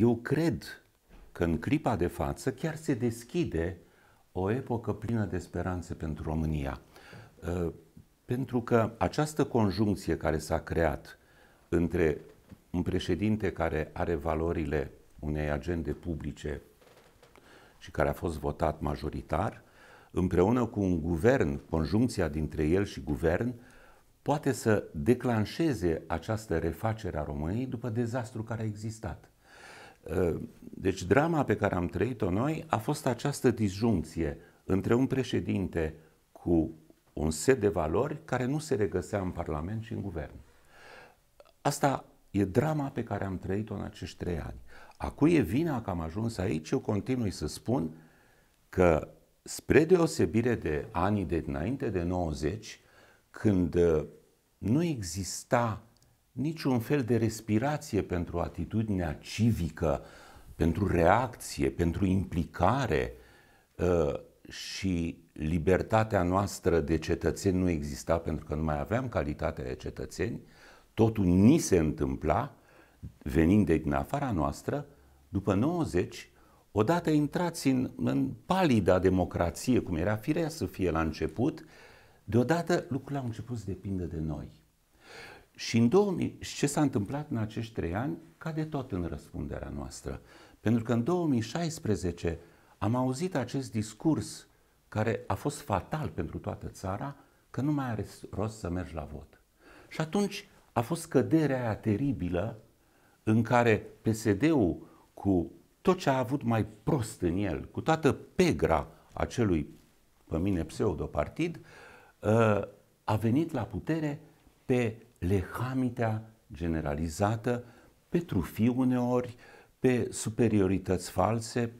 Eu cred că în clipa de față chiar se deschide o epocă plină de speranțe pentru România. Uh, pentru că această conjuncție care s-a creat între un președinte care are valorile unei agende publice și care a fost votat majoritar, împreună cu un guvern, conjuncția dintre el și guvern, poate să declanșeze această refacere a României după dezastru care a existat. Ă, deci drama pe care am trăit-o noi a fost această disjuncție între un președinte cu un set de valori care nu se regăsea în Parlament și în Guvern. Asta e drama pe care am trăit-o în acești trei ani. A cui e vina că am ajuns aici? Eu continui să spun că spre deosebire de anii de înainte de 90, când ă, nu exista niciun fel de respirație pentru atitudinea civică, pentru reacție, pentru implicare ă, și libertatea noastră de cetățeni nu exista pentru că nu mai aveam calitatea de cetățeni, totul ni se întâmpla venind de din afara noastră, după 90, odată intrați în, în palida democrație, cum era firea să fie la început, deodată lucrurile au început să depindă de noi. Și în 2000, ce s-a întâmplat în acești trei ani cade tot în răspunderea noastră. Pentru că în 2016 am auzit acest discurs care a fost fatal pentru toată țara, că nu mai are rost să mergi la vot. Și atunci a fost căderea aia teribilă în care PSD-ul cu tot ce a avut mai prost în el, cu toată pegra acelui, pe mine, pseudopartid, ă, a venit la putere pe lehamitea generalizată pe trufii uneori, pe superiorități false,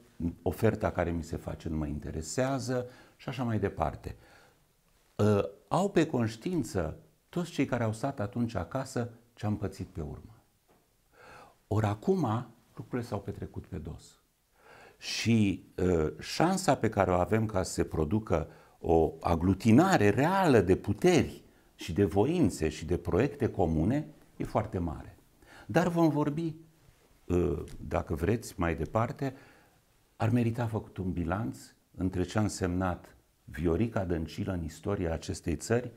oferta care mi se face nu mă interesează și așa mai departe. Ă, au pe conștiință toți cei care au stat atunci acasă ce am pățit pe urmă. Ori acum lucrurile s-au petrecut pe dos. Și uh, șansa pe care o avem ca să se producă o aglutinare reală de puteri și de voințe și de proiecte comune e foarte mare. Dar vom vorbi, ă, dacă vreți, mai departe, ar merita făcut un bilanț între ce a însemnat Viorica Dăncilă în istoria acestei țări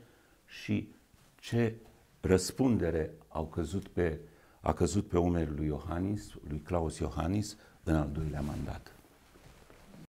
și ce răspundere au căzut pe, a căzut pe umerii lui Iohannis, lui Claus Iohannis, în al doilea mandat.